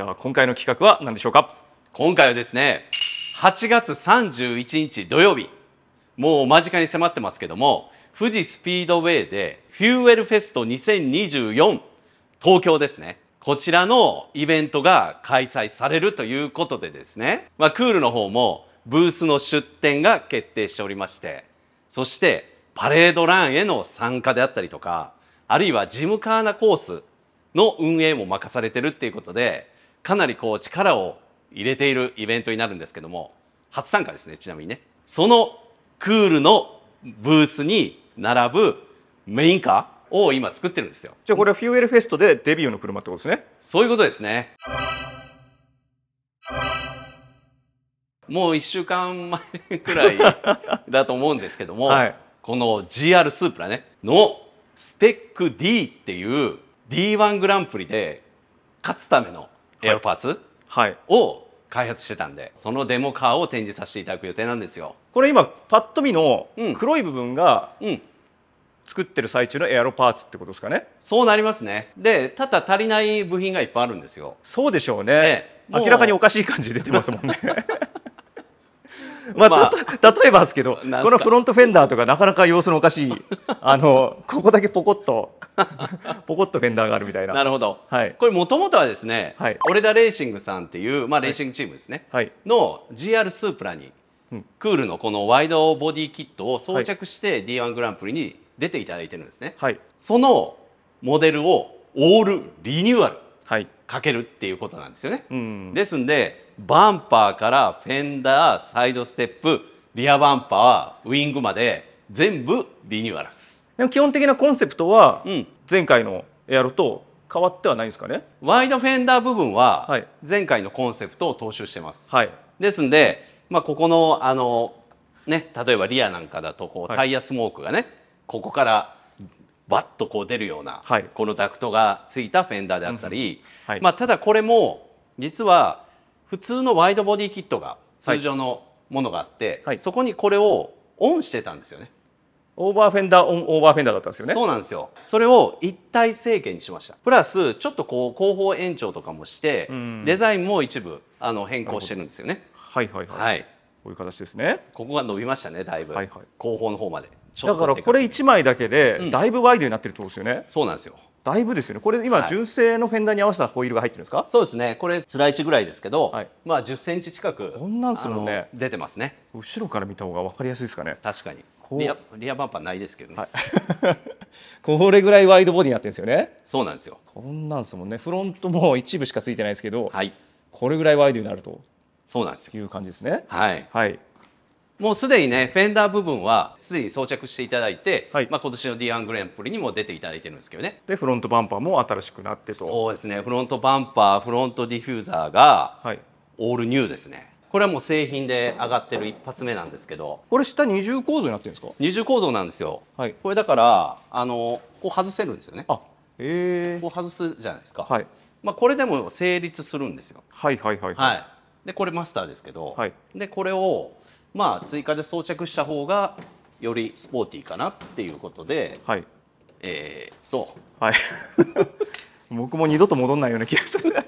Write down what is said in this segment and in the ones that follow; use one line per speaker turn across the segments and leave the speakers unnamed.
では今回の企画は何でしょうか今回はですね8月31日土曜日もう間近に迫ってますけども富士スピードウェイでフューエルフェスト2024東京ですねこちらのイベントが開催されるということでですね、まあ、クールの方もブースの出展が決定しておりましてそしてパレードランへの参加であったりとかあるいはジムカーナコースの運営も任されてるっていうことでかなりこう力を入れているイベントになるんですけども初参加ですねちなみにねそのクールのブースに並ぶメインカーを今作ってるんですよじゃあこれはフューエルフェストでデビューの車ってことですねそういうことですねもう1週間前くらい だと思うんですけども、はい、この GR スープラねのスペック D っていう D1 グランプリで勝つためのエアロパーツを開発してたんでそのデモカーを展示させていただく予定なんですよ
これ今パッと見の黒い部分が、うん、作ってる最中のエアロパーツってことですかねそうなりますねでただ足りない部品がいっぱいあるんですよそうでしょうね、ね明らかにおかしい感じ出てますもんね まあ、まあ、例えばですけどこのフロントフェンダーとかなかなか様子のおかしい あのここだけポコッとポコッとフェンダーがあるみたいななるほど、はい、
これもともとはですね、はい、オレダレーシングさんっていう、まあ、レーシングチームですね、はい、の GR スープラに、うん、クールのこのワイドボディキットを装着して D1 グランプリに出ていただいてるんですね、はい、そのモデルをオールリニューアルかけるっていうことなんですよね、うん、ですんでバンパーからフェンダーサイドステップリアバンパーウイングまで全部リニューアルです
でも基本的なコンセプト
は前回のエアロと変わってはないんですかねワイドフェンダー部分は前回のコンセプトを踏襲してます、はい、ですんで、まあ、ここのあの、ね、例えばリアなんかだとこうタイヤスモークがね、はい、ここからバッとこう出るような、はい、このダクトがついたフェンダーであったり、うんはい、まあ、ただこれも実は普通のワイドボディキットが通常のものがあって、はい、そこにこれをオンしてたんですよね。オーバーフェンダーオンオーバーフェンダーだったんですよねそうなんですよそれを一体成形にしましたプラスちょっとこう後方延長とかもしてデザインも一部あの変更してるんですよねはいはいはい、はい、こういう形ですねここ
が伸びましたねだいぶ、はいはい、後方の方までだからこれ1枚だけでだいぶワイドになってるってことですよね、うん、そうなんですよだいぶですよねこれ今純正のフェンダーに合わせたホイールが入ってるんですか、はい、そうですねこ
れつらい値ぐらいですけど、はい、まあ1 0ンチ近くこんなんすもんね出てますね後ろから見
た方が分かりやすいですかね確かにリアリアバンパーないですけどね、はい、これぐらいワイドボディになってるんですよねそうなんですよこんなんすもんねフロントも一部しかついてないですけど、はい、これぐらいワイドになるとそうなんですよいう感じですねはい、はい、
もうすでにねフェンダー部分はすでに装着していただいて、はい、まあ、今年の d ングランプリにも出ていただいてるんですけどねでフロントバンパーも新しくなってとそうですねフロントバンパーフロントディフューザーが、はい、オールニューですねこれはもう製品で上がってる一発目なんですけど
これ下二重構造になってるんですか
二重構造なんですよ、はい、これだからあのこう外せるんですよねあへえこう外すじゃないですか、はいまあ、これでも成立するんですよはいはいはいはい、はいでこれマスターですけど、はい、でこれをまあ追加で装着した方がよりスポーティーかなっていうことで、はい、え
ー、っと、はい、僕も二度と戻んないような気がする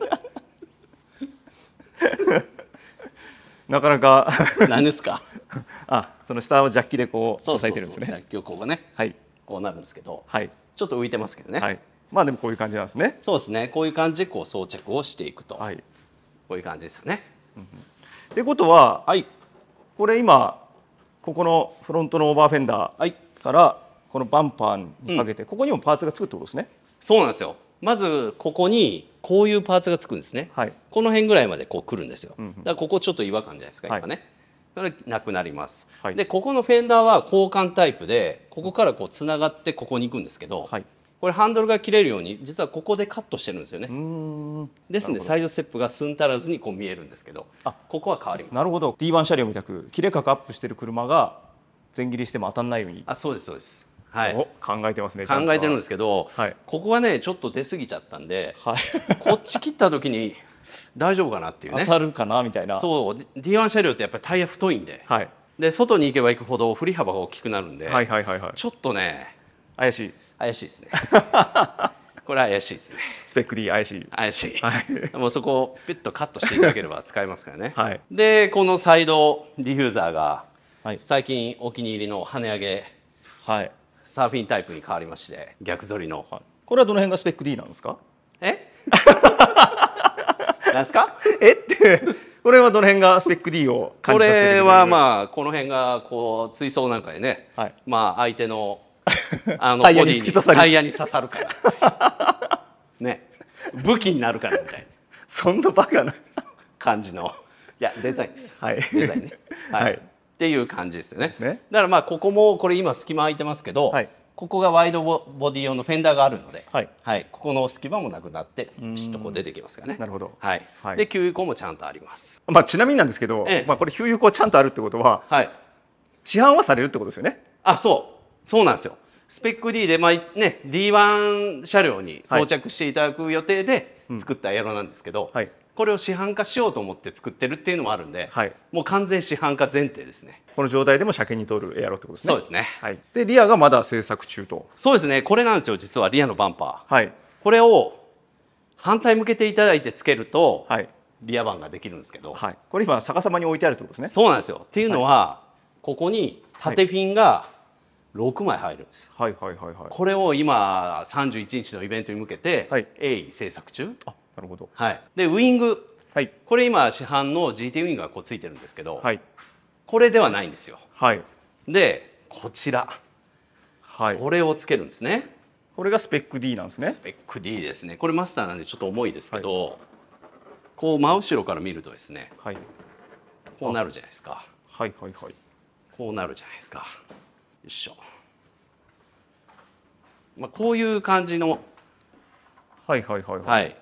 なかなか何ですか あその下をジャッキでこう支えてるんですねジャッキをこうね、はい、こうなるんですけど、はい、
ちょっと浮いてますけどね、はい、まあでもこういう感じなんですねそうですねこういう感じでこう装着をしていくと、はい、こういう感じですよね
ということは、はい、これ今ここのフロントのオーバーフェンダーからこのバンパーにかけて、うん、ここにもパーツがつくってことですね。そうなんですよまずここにこういうパーツがつくんですね、はい、
この辺ぐらいまでこうくるんですよ、うんうん、だからここちょっと違和感じゃないですか、はい、今ねそれなくなります、はい、でここのフェンダーは交換タイプでここからこうつながってここに行くんですけど、はいこれハンドルが切れるように実はここでカットしてるんですよねですのでサイドステップが寸足らずにこう見えるんですけどあここは変わりま
すなるほど D1 車両みたく切れ角アップしてる車が全切りしても当たらないようにあそうですそうですはい、考えてますね考えてるんです
けど、はい、ここがねちょっと出過ぎちゃったんで、はい、こっち切った時に大丈夫かなっていうね当たるかなみたいなそう D1 車両ってやっぱりタイヤ太いんで,、はい、で外に行けば行くほど振り幅が大きくなるんで、はいはいはいはい、ちょっとね怪しいです怪しいですね これは怪しいですねスペック D 怪しい怪しい、はい、もうそこをピュッとカットしていただければ使えますからね、はい、でこのサイドディフューザーが最近お気に入りの跳ね上げ、はい、サーフィンタイプに変わりまして逆反りの、はい、
これはどの辺がスペック D なんですかえ なんですかえってこれはどの辺がスペック D を感じさせてこれは
まあこの辺がこう追走なんかでね、はい、まあ相手のあの タイヤに突き刺さるタイヤに刺さるから ね武器になるからみたいな
そんなバ
カな感じのいやデザインです、はい、デザインね、はい、はい、っていう感じですよね、ね、だからまあここもこれ今隙間空いてますけど、はい、ここがワイドボディ用のフェンダーがあるので、はい、はい、ここの隙間もなくなってピシッとこう出てきますからねなるほど、はい、はい、で給油口もちゃんとあります、
まあ、ちなみになんですけど、ええ、まあ、これ給油口ちゃんとあるってことは、はい、
市販はされるってことですよねあそうそうなんですよスペック D で、まあね、D1 車両に装着していただく予定で作ったエアロなんですけど、はい、これを市販化しようと思って作ってるっていうのもあるんで、はい、もう完全市販化前提ですねこの状態でも車検に通るエアロってことですねそうですね、はい、でリアがまだ製作中とそうですねこれなんですよ実はリアのバンパー、はい、これを反対向けていただいてつけると、はい、リアバンができるんですけど、はい、これ今逆さまに置いてあるってことですねそうなんですよっていうのは、ここに縦フィンが、6枚入るんです、はいはいはいはい、これを今31日のイベントに向けて鋭意制作中、あなるほど、はい、でウイング、はい、これ今市販の GT ウイングがこうついてるんですけど、はい、これではないんですよ、はい、でこちら、はい、これをつけるんですねこれがスペック D なんですねスペック D ですねこれマスターなんでちょっと重いですけど、はい、こう真後ろから見るとですね、はい、こうなるじゃないですかはいはいはいこうなるじゃないですかよいしょ、まあ、こういう感じのはいはいはいはい、はい、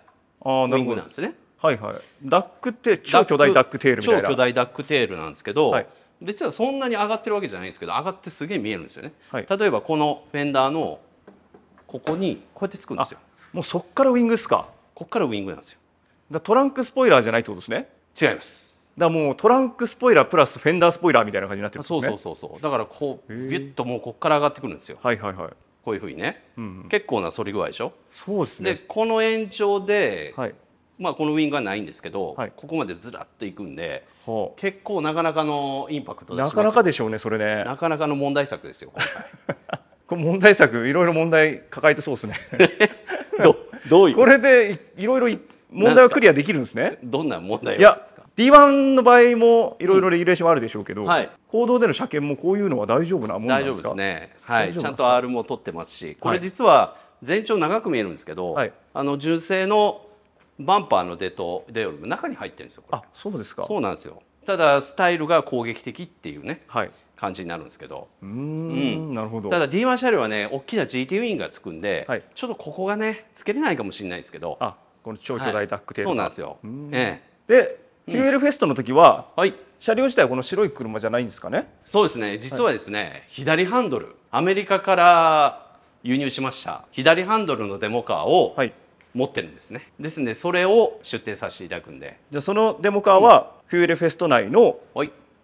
あなるほどなんですねはいはいダックテ超巨大ダックテールみたいな超巨大ダックテールなんですけど、はい、別はそんなに上がってるわけじゃないんですけど上がってすげえ見えるんですよね、はい、例えばこのフェンダーのこ
こにこうやってつくんですよもうそっからウィングっすかこっからウィングなんですよだトランクスポイラーじゃないってことですね違いますだもうトランクスポイラープラスフェンダースポイラーみたいな感じになってるんです
ねそうそうそうそうだからこうビュッともうここから上がってくるんですよはいはいはいこういうふうにね、うんうん、結構な反り具合でしょそうですねでこの延長で、はい、まあ、このウィングはないんですけど、はい、ここまでずらっといくんで、はあ、結構なかなかのインパクトなかなかで
しょうねそれねなかなかの問題作ですよ今回 これ問題作いろいろ問題抱えてそうですね どどういうこれでいろいろ問題をクリアできるんですねどんな問題いや D1 の場合もいろいろレギュレーションあるでしょうけど、うんはい、公道での車検もこういうのは大丈夫なもんですか大丈夫ですね、はい、ちゃんと R
も取ってますしこれ実は全長長く見えるんですけど、はい、あの純正のバンパーのデトデオルも中に入ってるんですよあ
そうですかそうなんで
すよただスタイルが攻撃的っていうね、はい、感じになるんですけど
うん、なるほどただ
D1 車両はね大きな GT ウィンがつくんで、はい、ちょっとここがねつけれないかもしれないですけどあこの超巨大ダックテール、はい、そうなんですよ、ええ、でューエルフェストの時は、はい、車両自体はこの白い車じゃないんですかねそうですね実はですね、はい、左ハンドルアメリカから輸入しました左ハンドルのデモカーを持ってるんですね、はい、ですねそれを出展させていただくんで
じゃあそのデモカーは、うん、フューレフェスト内の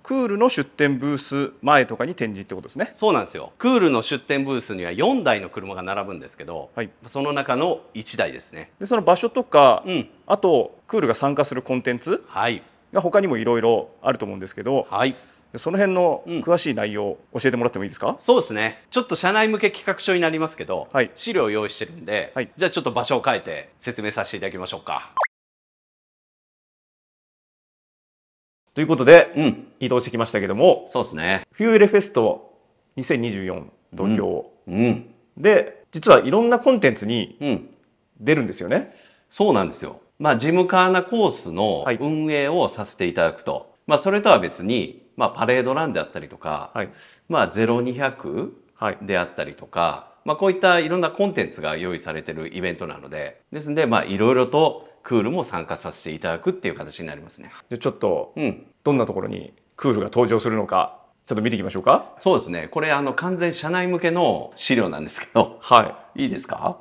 クールの出店ブース
前とかに展示ってことですねそうなんですよクールの出店ブースには4台の車が並ぶんですけど、
はい、その中の1台ですねでその場所とか、うん、あとクールが参加するコンテンツが他にもいろいろあると思うんですけど、はい、その辺の詳しい内容、を教えてもらってもいいですかそうですねちょっと社内向け企画書になりますけど、はい、資料を
用意してるんで、はい、じゃあちょっと場所を変えて説明させていただきましょうか。
ということで、うん、移動してきましたけどもそうですねフューレフェスト2024東京、うん、うん、で実はいろんなコンテンツに出るんですよね、うん、そうなんですよまあジムカーナコース
の運営をさせていただくと、はい、まあそれとは別にまあパレードランであったりとか、はい、まあ0200であったりとか、はいまあ、こういったいろんなコンテンツが用意されてるイベントなのでですのでまあいろいろとクールも参加させていただくっていう形になりますね。
じゃちょっと、うん、どんなところにクールが登場するのかちょっと見
ていきましょうか。そうですね。これあの完全社内向けの資料なんですけど。はい。いいです
か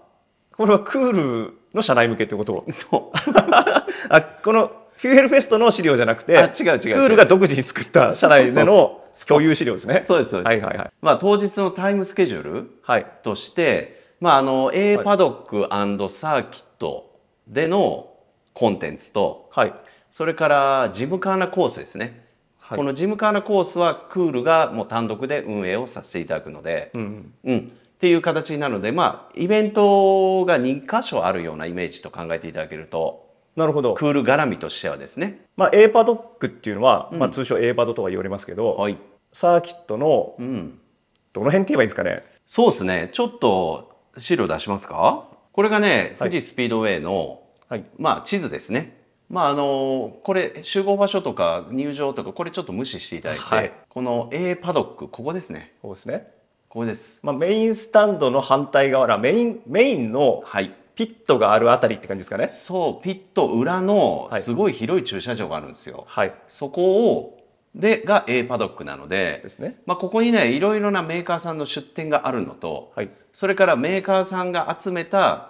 これはクールの社内向けってこと あ、このフューエルフェストの資料じゃなくて、あ違う違うクールが独自に作った社内での共有資料ですね。そうですそうです。はいはいはい。
まあ当日のタイムスケジュール、はい、として、まああの A パドックサーキットでの、コンテンツと、はい、それからジムカーナコースですね、はい、このジムカーナコースはクールがもう単独で運営をさせていただくので、うん、うん、っていう形なので、まあ、イベントが2箇所あるようなイメージと考えていただけると。なるほどクール絡みとし
てはですね、まあ、A パドックっていうのは、うん、まあ、通称 A パドとは言われますけど、はい、サーキットの、うん、どの辺って言えばいいですかねそうですねちょっと資料出し
ますかこれがね、はい、富士スピードウェイのはい、まあ地図ですね。まああのこれ集合場所とか入場とかこれちょっと無視していただいて、はい、この A パドックここですね。ここですね。ここです。まあメインスタンドの反対側メインメインのピットがあるあたりって感じですかね。そうピット裏のすごい広い駐車場があるんですよ。はい、そこをでが A パドックなのでですねまあ、ここにねいろいろなメーカーさんの出店があるのと、はい、それからメーカーさんが集めた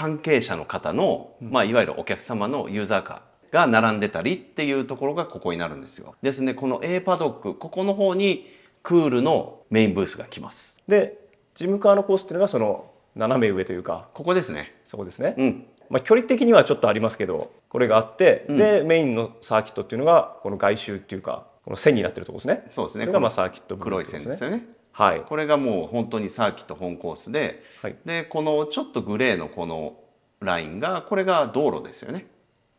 関係者の方の、まあ、いわゆるお客様のユーザー化が並んでたりっていうところがここになるんですよ。ですね、この A パドック、ここの方に
クールのメインブースが来ます。で、ジムカーのコースっていうのがその斜め上というか、ここですね。そこですね。うん。まあ、距離的にはちょっとありますけど、これがあって、うん、で、メインのサーキットっていうのが、この外周っていうか、この線になってるとこですね。そうですね。これがまあサーキ
ット、ね、黒い線ですよね。はい、これがもう本当にサーキット本コースで、はい、でこのちょっとグレーのこのラインがこれが道路ですよね。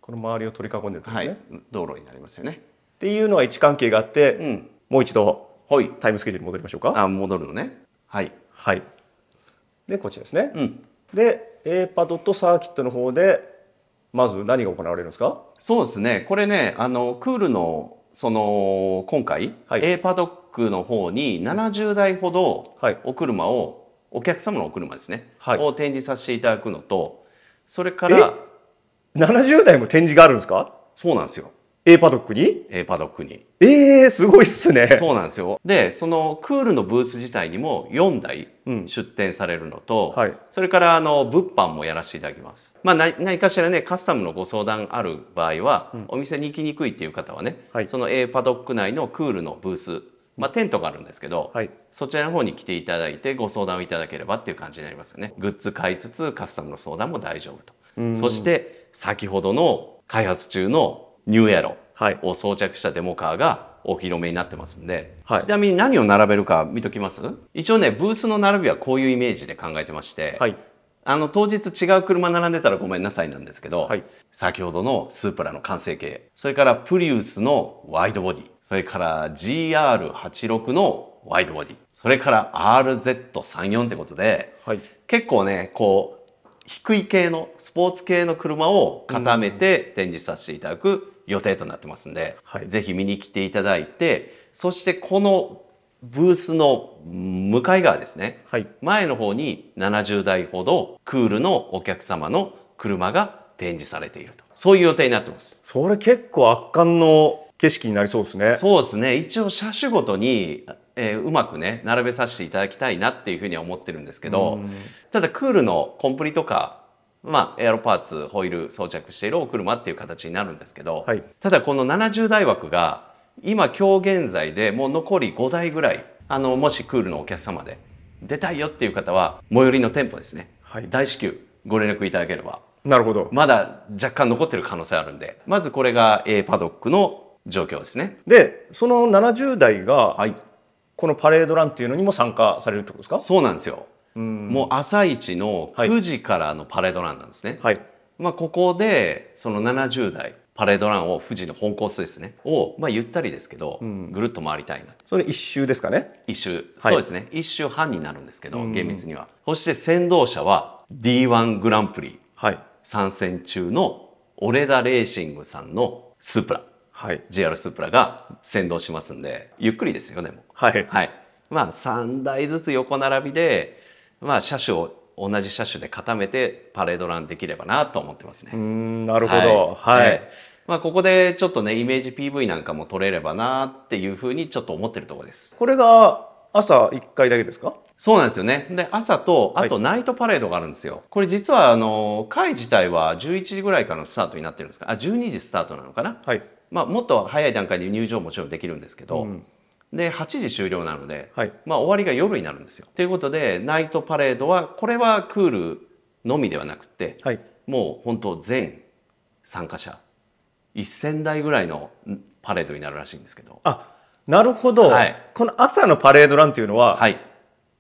この周りを取り囲ん
でるんですね、はい、道路になりますよね。っていうのは位置関係があって、うん、もう一度、はい、タイムスケジュール戻りましょうか。あ戻るのね。はい、はい、でこちらですね。うん、で A パドとサーキットの方でまず何が行われるんですかそ
うですねこれねあのクールのその今回、はい、A パドックの方に70台ほどお車を、お客様のお車ですね、はい、を展示させていただくのとそれから70台も展示があるんですかそうなんですよ A パドックに ?A パドックに。
ええー、すごいっすね。そうなんで
すよ。で、そのクールのブース自体にも4台出展されるのと、うんはい、それからあの物販もやらせていただきます。まあ何かしらね、カスタムのご相談ある場合は、うん、お店に行きにくいっていう方はね、はい、その A パドック内のクールのブースまあ、テントがあるんですけど、はい、そちらの方に来ていただいてご相談をいただければっていう感じになりますよね。グッズ買いつつカスタムの相談も大丈夫と。そして先ほどの開発中のニューエロを装着したデモカーがお披露目になってますんで、はい、ちなみに何を並べるか見ときます一応ねブースの並びはこういうイメージで考えてまして、はい、あの当日違う車並んでたらごめんなさいなんですけど、はい、先ほどのスープラの完成形それからプリウスのワイドボディそれから GR86 のワイドボディそれから RZ34 ってことで、はい、結構ねこう低い系のスポーツ系の車を固めて展示させていただく予定となってますんで、はい、ぜひ見に来ていただいてそしてこのブースの向かい側ですね、はい、前の方に70台ほどクールのお客様の車が展示されているとそういう予定になってますそれ結構圧巻の景色になりそうですねそうですね一応車種ごとにえー、うまくね並べさせていただきたいなっていうふうには思ってるんですけど、ただクールのコンプリとか、まあ、エアロパーツホイール装着しているお車っていう形になるんですけど、はい、ただこの70台枠が今今日現在でもう残り5台ぐらいあのもしクールのお客様で出たいよっていう方は最寄りの店舗ですね、はい、大至急ご連絡いただければなるほどまだ若干残ってる可能性あるんでまずこれが A パドックの状況ですねでその70代が、はい、このパレードランっていうのにも参加されるってことですかそうなんですよもう朝一の9時からのパレードランなんですね、はい、まあ、ここでその70代パレードランを富士の本コースですねを、まあ、ゆったりですけど、うん、ぐるっと回りたいなそれ一周ですかね一周、はい、そうですね一周半になるんですけど、うん、厳密にはそして先導車は D1 グランプリ参戦中のオレダレーシングさんのスープラ、はい、j r スープラが先導しますんでゆっくりですよねもはい、はい、まあ3台ずつ横並びでまあ車種を同じ車種で固めてパレードランできればなと思ってます
ね。うんなるほど、はい、は
い、まあ、ここでちょっとねイメージ PV なんかも取れればなっていうふうにちょっと思ってるところです。これが朝1回だけですかそうなんですよね。で、朝と、あとナイトパレードがあるんですよ。はい、これ実は、あの、会自体は11時ぐらいからのスタートになってるんですかあ、12時スタートなのかなはい。まあ、もっと早い段階で入場もちろんできるんですけど、うんで8時終了なので、はい、まあ、終わりが夜になるんですよ。ということでナイトパレードはこれはクールのみではなくて、はい、もう本当全参加者1,000台ぐらいのパレードになるらしいんですけど。あなるほど、はい、この朝
のパレードランというのは、はい、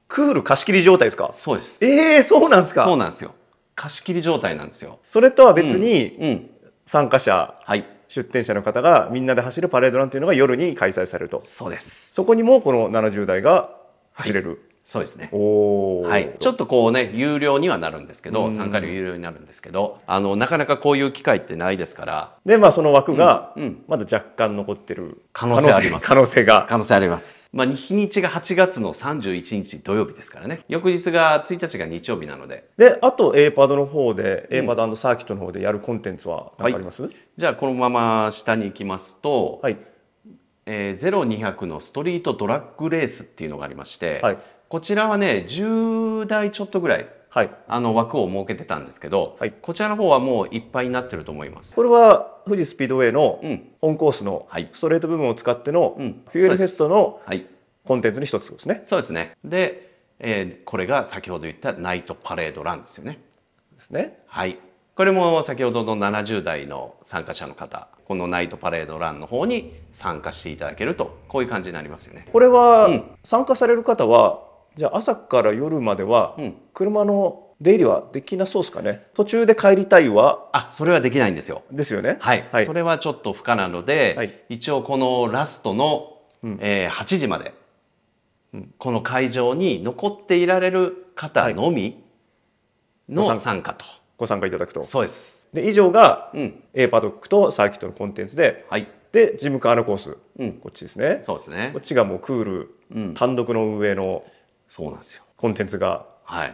クール貸し切り状態ですかそうです。ええー、そうなんですかそうなんで
すよ。貸し切り状態なんですよ。
それとは別に、うん、うん、参加者、はい、出店者の方がみんなで走るパレードランというのが夜に開催されるとそうですそこにもこの70代が走れる、そうですね。はい。ちょっとこうね、有料にはなる
んですけど、参加料有料になるんですけど、あの、なかなかこういう機会ってないですから。で、まあその枠が、まだ若干残ってる。可能性あります。可能性が。可能性あります。まあ日にちが8月の31日土曜日ですからね。翌日が1日が日曜日なので。
で、あと A パードの方で、A パードサーキットの方でやるコンテンツは何かあります、じゃあこのま
ま下に行きますと、はい。え0200のストリートドラッグレースっていうのがありまして、はい、こちらはね10台ちょっとぐらいはい、あの枠を設けてたんですけど、はい、こちらの方はもういっぱいになってると思いますこれは富士スピードウェイのオンコースのストレート部分を使ってのフューエルフェストのコンテンツに一つですね、そうですねで、えー、これが先ほど言ったナイトパレードランですよ
ねですね
はいこれも先ほどの70代の参加者の方このナイトパレードランの方に参加していただけるとこういう感じになりますよね
これは参加される方はじゃあ朝から夜までは車の出入りはできなそうですかね途中で帰りたいはあそれはできないんですよですよね、はい、はい、それは
ちょっと不可なので、はい、一応このラストの、うん、えー、8時まで、うん、この会場に残っていられる方のみ
の参加と、はい、ご参加いただくとそうですで以上が、うん、A パドックとサーキットのコンテンツで、はい、でジムカーのコース、うん、こっちですねそうですねこっちがもうクール、うん、単独の上のそうなんですよコンテンツがあ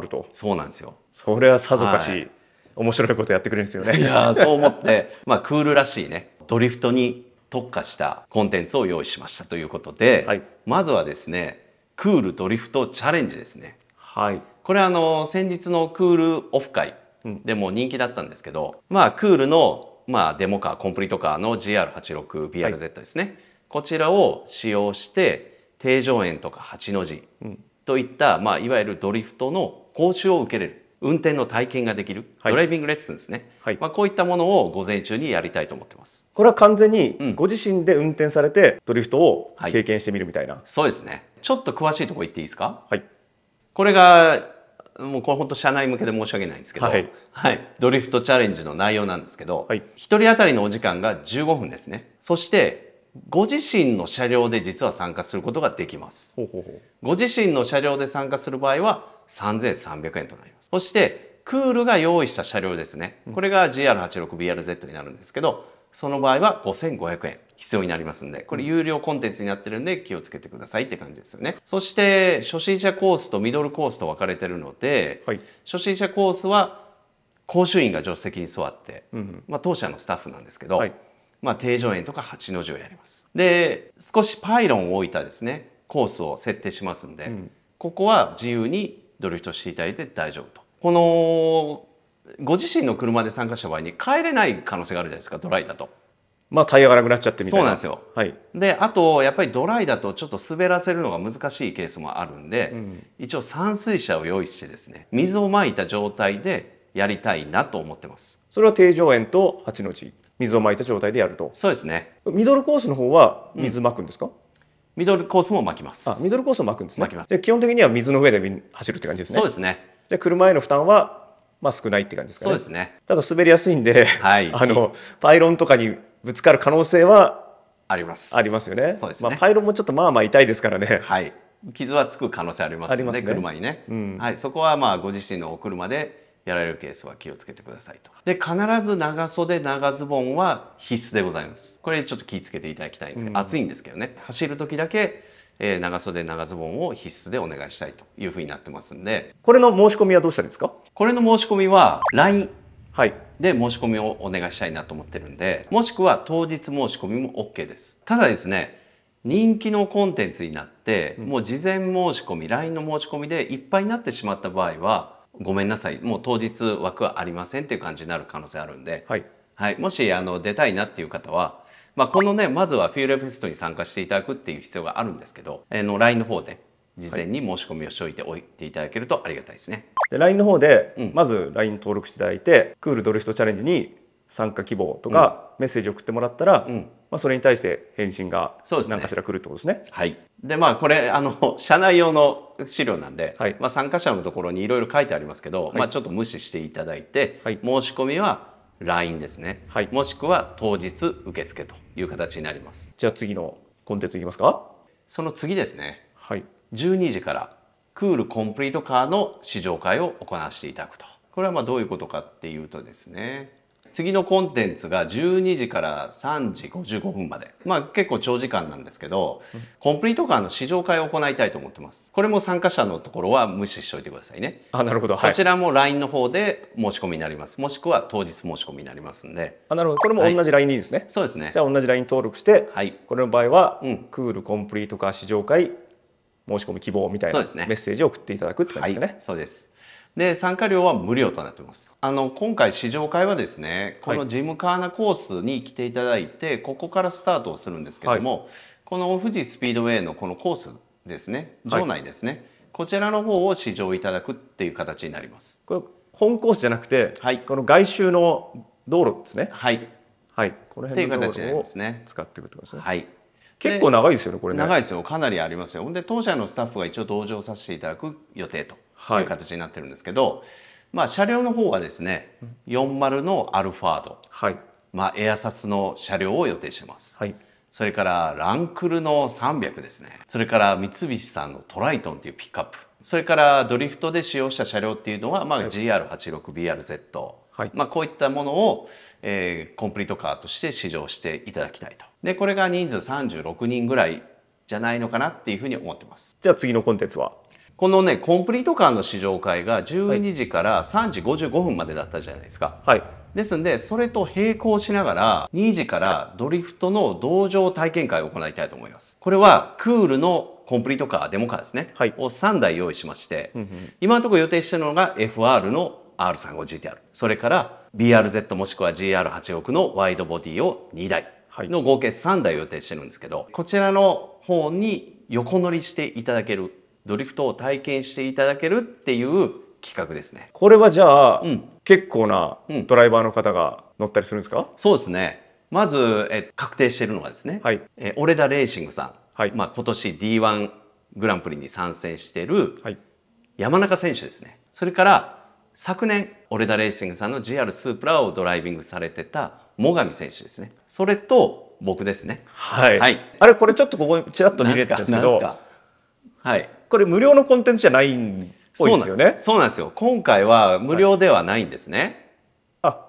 ると、はい、そうなんですよそれはさぞかし、はい、面白いことやってくれるんですよねいやそう思って まあクールらし
いねドリフトに特化したコンテンツを用意しましたということで、はい、まずはですねクールドリフトチャレンジですねはいこれあの先日のクールオフ会でも人気だったんですけど、うん、まあクールのまあ、デモカーコンプリートカーの GR86BRZ ですね、はい、こちらを使用して定常円とか8の字、うん、といった、まあ、いわゆるドリフトの講習を受けれる運転の体験ができる、はい、ドライビングレッスンですね、はい、まあ、こういったものを午前中にやりたいと思ってま
すこれは完全にご自身で運転されて、ドリフトを経験してみるみたいな、はい、
そうですねちょっと詳しいとこ行っていいですかはいこれがもうこれ本当社内向けで申し訳ないんですけど、はい、はい、ドリフトチャレンジの内容なんですけど、はい、1人当たりのお時間が15分ですねそしてご自身の車両で実は参加することができます。ご自身の車両で参加する場合は3300円となります。そしてクールが用意した車両ですね。これが GR86BRZ になるんですけど、その場合は5500円必要になりますんで、これ有料コンテンツになってるんで気をつけてくださいって感じですよね。そして初心者コースとミドルコースと分かれてるので、はい、初心者コースは講習員が助手席に座って、うん、まあ、当社のスタッフなんですけど、はいまあ、定常円とか8の字をやります。で少しパイロンを置いたですねコースを設定しますんで、うん、ここは自由にドリフトしていただいて大丈夫と。このご自身の車で参加した場合に帰れない可能性があるじゃないですかドライだと。まあタイヤがなくなっちゃってみたいな。そうなんですよ。はい、であとやっぱりドライだとちょっと滑らせるのが難しいケースもあるんで、うん、一応散水車を用意してですね水をまいた状態でやりたい
なと思ってます。それは定常円と八の字水をまいた状態でやるとそうですねミドルコースの方は水まくんですか、うん、ミドルコースも巻きますあミドルコースも巻くんですねで基本的には水の上で走るって感じですねそうですねで車への負担はまあ少ないって感じですかねそうですねただ滑りやすいんで、はい、あのパイロンとかにぶつかる可能性はありますありますよねそうです、ね、まあ、パイロンもちょっとまあまあ痛いですからねはい
傷はつく可能性ありますので、ね、車にね、うん、はい、そこはまあご自身のお車でやられるケースは気をつけてくださいと。で、必ず長袖、長ズボンは必須でございます。これちょっと気をつけていただきたいんですけど、うん、暑いんですけどね。走る時だけ、えー、長袖、長ズボンを必須でお願いしたいというふうになってますんで。これの申し込みはどうしたらいいですかこれの申し込みは LINE。はい。で申し込みをお願いしたいなと思ってるんで、もしくは当日申し込みも OK です。ただですね、人気のコンテンツになって、もう事前申し込み、LINE の申し込みでいっぱいになってしまった場合は、ごめんなさいもう当日枠はありませんっていう感じになる可能性あるんで、はい、はい、もしあの出たいなっていう方は、まあ、このねまずはフィールフェストに参加していただくっていう必要があるんですけど、えー、の
LINE の方で事前に申し込みをしておいておいて
いただけるとありがたいです
ね。で LINE の方で、まず LINE 登録していただいて、クールドリフトチャレンジに参加希望とか、メッセージ送ってもらったら、うんまあ、それに対して返信が何かしら来るってことですね。でねはい、
でまあこれあの 社内用の資料なんで、はい、まあ、参加者のところにいろいろ書いてありますけど、はい、まあ、ちょっと無視していただいて、はい、申し込みは LINE ですね、はい、もしくは当日受付という形になります。じゃあ次のコンテンツいきますかその次ですね、はい、12時からクールコンプリートカーの試乗会を行わせていただくと。これはまあどういうことかっていうとですね次のコンテンツが12時から3時55分まで。まあ結構長時間なんですけど、コンプリートカーの試乗会を行いたいと思ってます。これも参加者のところは無視しておいてくださいね。あ、なるほど。はい、こちらも LINE の方で申し込みになります。もしくは当日申し込みになりますんで。
あ、なるほど。これも同じ LINE でいいですね、はい。そうですね。じゃあ同じ LINE 登録して、はい、これの場合は、うん、クールコンプリートカー試乗会申し込み希望みたいなメッセージを送っていただくって感じですね。はい、そうです。で、参加料は
無料となってます。あの、今回試乗会はですね、このジムカーナコースに来ていただいて、ここからスタートをするんですけども、はい、この富士スピードウェイのこのコースですね、場内ですね、はい、こちらの方を試乗いただくっていう形になります。これ、本コースじゃなくて、はい、この外周の道路ですね。はい。はい。この辺の道路を使っていくってことですね。はい。結構長いですよね、これね。長いですよ。かなりありますよ。で、当社のスタッフが一応同乗させていただく予定と。という形になってるんですけど、はい、まあ、車両の方はですね40のアルファード、はい、まあ、エアサスの車両を予定してます、はい、それからランクルの300ですねそれから三菱さんのトライトンというピックアップそれからドリフトで使用した車両っていうのは、まあ、GR86BRZ、はいまあ、こういったものを、えー、コンプリートカーとして試乗していただきたいとでこれが人数36人ぐらいじゃないのかなっていうふうに思ってますじゃあ次のコンテンツはこのねコンプリートカーの試乗会が12時から3時55分までだったじゃないですか。はい、ですんでそれと並行しながら2時からドリフトの同乗体験会を行いたいと思います。これはクールのコンプリートカーデモカーですね、はい、を3台用意しまして、うんうん、今のところ予定してるのが FR の R35GTR それから BRZ もしくは GR86 のワイドボディを2台はい。の合計3台を予定してるんですけどこちらの方に横乗りしていただけるドリフトを体験していただけるっていう企画ですね
これはじゃあ、うん、結構なドライバーの方が乗ったりするんですか、うん、そうですねま
ずえ確定しているのがですね、はい、えオレダレーシングさん、はいまあ、今年 D1 グランプリに参戦している山中選手ですね、それから昨年オレダレーシングさんの GR スープラをドライビングされてた最上選手ですねそれと僕ですねはい、はい、あれこれちょっとここちらっと見れたんですけど
はい、これ無料のコンテンツじゃないんですよね
そうなんですよ今回は無料ではないんですね、
はい、あ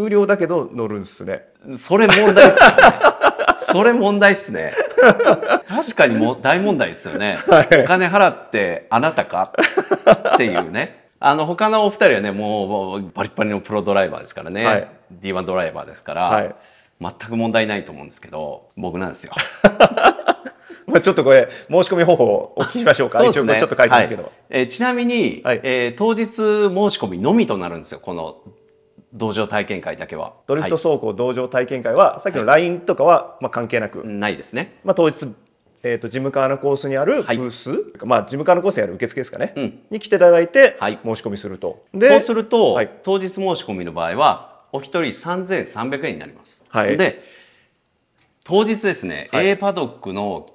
有料だけど乗るんすねそれ問題っすね
それ問題っすね確かにも大問題ですよね、はい、お金払ってあなたかっていうねあの他のお二人はねもうバリバリのプロドライバーですからね、はい、D1 ドライバーですから、はい、全く問題ないと思うんですけど僕なんですよ
ちょっとこれ申し込み方法をお聞きしましょうか。そうですね。ちょっと書いてますけど。はい、
えー、ちなみに、はい、えー、当日申し込みのみ
となるんですよ。この道
場体験会だけは。ドリフト
走行道場体験会は、はい、さっきの LINE とかは、まあ関係なく。ないですね。まあ当日えーと、ジムカーのコースにあるブース、はい、まあ、ジムカーのコースにある受付ですかね、うん、に来ていただいて、はい、申し込みすると、でそうする
と、はい、当日申し込みの場合はお一人3300円になります、で当日ですね、A パドックの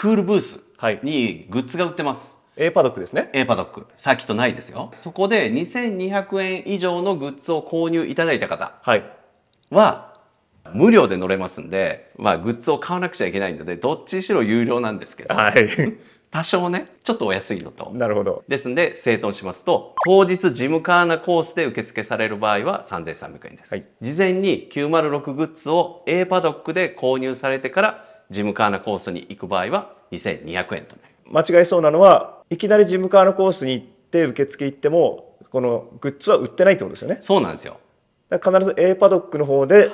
クールブースにグッズが売ってます。A パドックですね。A パドック。さっきとないですよ。そこで2200円以上のグッズを購入いただいた方は、無料で乗れますんで、まあ、グッズを買わなくちゃいけないので、どっちにしろ有料なんですけど。はい。多少ね、ちょっとお安いのと。なるほど。ですんで、整頓しますと、当日ジムカーナコースで受付される場合は3300円です。はい、事前に906グッズを A パドックで購入されてからジムカーナコースに行く場合は2200円と
間違えそうなのはいきなりジムカーナコースに行って受付行ってもこのグッズは売ってないってことですよねそうなんですよ必ず A パドックの方で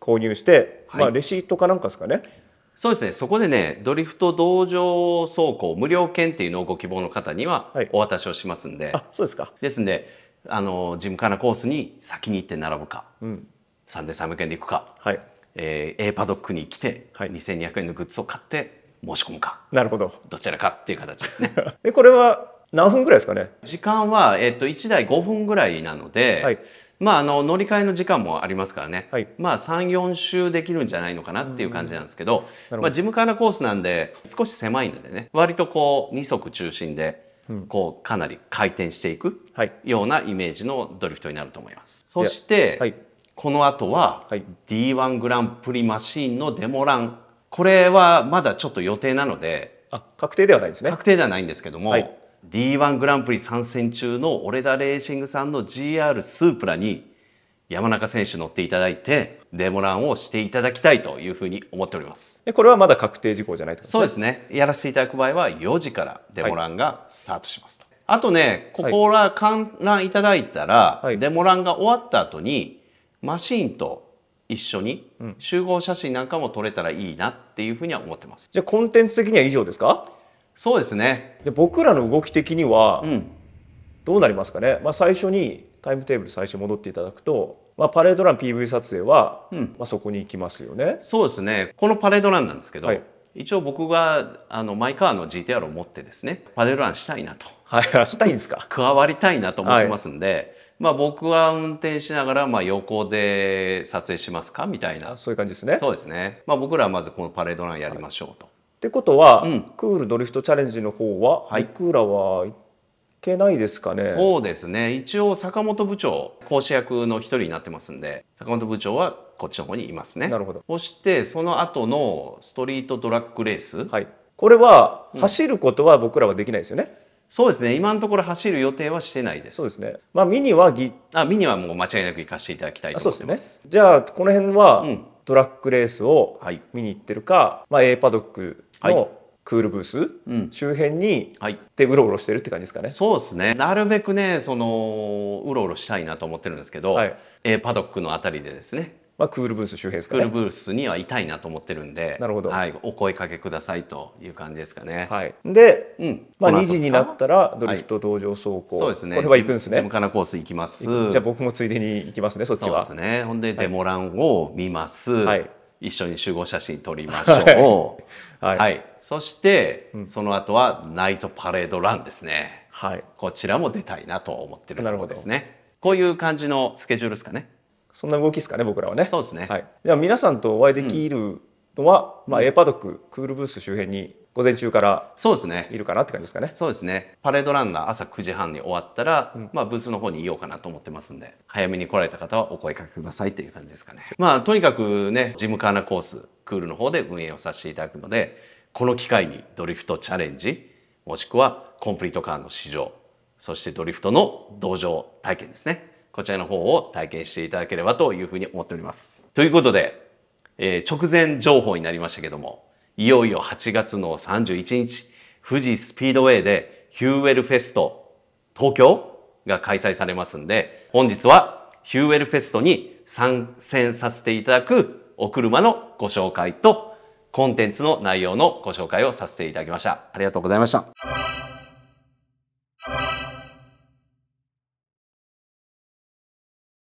購入して、はい、まあレシートかなんかですかね、はい、そうですねそこでねドリフト同乗走
行無料券っていうのをご希望の方にはお渡しをしますんで、はい、あそうですかですんであのジムカーナコースに先に行って並ぶか、うん、3300円で行くか、はい、えー、A パドックに来て、はい、2200円のグッズを買って申し込むかなるほどどちらかっていう形ですね
で これは何分ぐらいですかね
時間は、えー、と1台5分ぐらいなので、はい、まあ、あの乗り換えの時間もありますからね、はい、まあ、34周できるんじゃないのかなっていう感じなんですけどど、まあ、ジムカーナコースなんで少し狭いのでね割とこう2足中心で。こうかなり回転していくようなイメージのドリフトになると思います。そして、はい、この後は D1 グランプリマシーンのデモランこれはまだちょっと予定なのであ確定ではないですね確定ではないんですけども、はい、D1 グランプリ参戦中のオレダレーシングさんの GR スープラに山中選手乗っていただいてデモランをしていただきたいというふうに思っておりますでこれはまだ確定事項じゃない、ね、そうですねやらせていただく場合は4時からデモランがスタートします、はい、あとねここら観覧いただいたら、はい、デモランが終わった後にマシンと一緒に集合写真なんかも撮れたらいいなっていうふうには思ってます、うん、じゃあコンテンツ的には以上ですか
そうですねで僕らの動き的にはどうなりますかね、まあ、最初にタイムテーブル最初戻っていただくと、まあ、パレードラン PV 撮影は、まあ、そこに行きますよね、
そうですねこのパレードランなんですけど、はい、一応僕があのマイカーの GTR を持ってですねパレードランしたいなと、はい、したいんですか加わりたいなと思ってますんで、はいまあ、僕は運転しながら、まあ、横で撮影しますかみたいなそういう感じですねそうですね、まあ、僕らはまずこのパレードランやりましょうと。はい、っ
てことは、うん、クールドリフトチャレンジの方は、はい、僕らは行けないですかねそうですね一応坂
本部長講師役の一人になってますんで坂本部長はこっちの方にいますねなるほどそしてその後のストリートドラッグレース、はい、これは走ることは僕らはできないですよね、うんそうですね今のところ走る予定はしてないですそうですねまあミニはぎ、あミニはもう間違いなく行かせていただきたいと思って
ます、ね、じゃあこの辺は、うんトラックレースを見に行ってるか、はい、まあ、A パドックのクールブース、はい、周辺に、はい、でうろうろしてるって感じですかね。そうですねなるべくねそのう
ろうろしたいなと思ってるんですけど、はい、A パドックの辺りでですねまあ、クールブース周辺ですかね。クールブースにはいたいなと思ってるんで、なるほど。はい、お声かけくださいという感じですかね。はい。で、うん、まあ2時になったらドリフト道場走行、はい、そうですね。これは行くんですね。ジムカナコース行きます。じゃあ
僕もついでに行きますね、そっちは。そうで
すね。ほんでデモランを見ます。はい。一緒に集合写真撮りましょう。はい、はい。そして、うん、その後はナイトパレードランですね。はい。こちらも出たいなと思ってるところですね。
こういう感じのスケジュールですかね。そんな動きですかね僕らはねそうですね、はい、じゃあ皆さんとお会いできるのは、うん、まあ、A パドッククールブース周辺に午前中からそうですねいるかなって感じですかね
そうですねパレードランナー朝9時半に終わったら、うん、まあ、ブースの方にいようかなと思ってますんで早めに来られた方はお声かけくださいという感じですかねまあとにかくねジムカーナコースクールの方で運営をさせていただくのでこの機会にドリフトチャレンジもしくはコンプリートカーの試乗そしてドリフトの同乗体験ですねこちらの方を体験していただければというふうに思っております。ということで、えー、直前情報になりましたけども、いよいよ8月の31日、富士スピードウェイでヒューウェルフェスト東京が開催されますんで、本日はヒューウェルフェストに参戦させていただくお車のご紹介と、コンテンツの内容のご紹介をさせていただきました。ありがとうございま
した。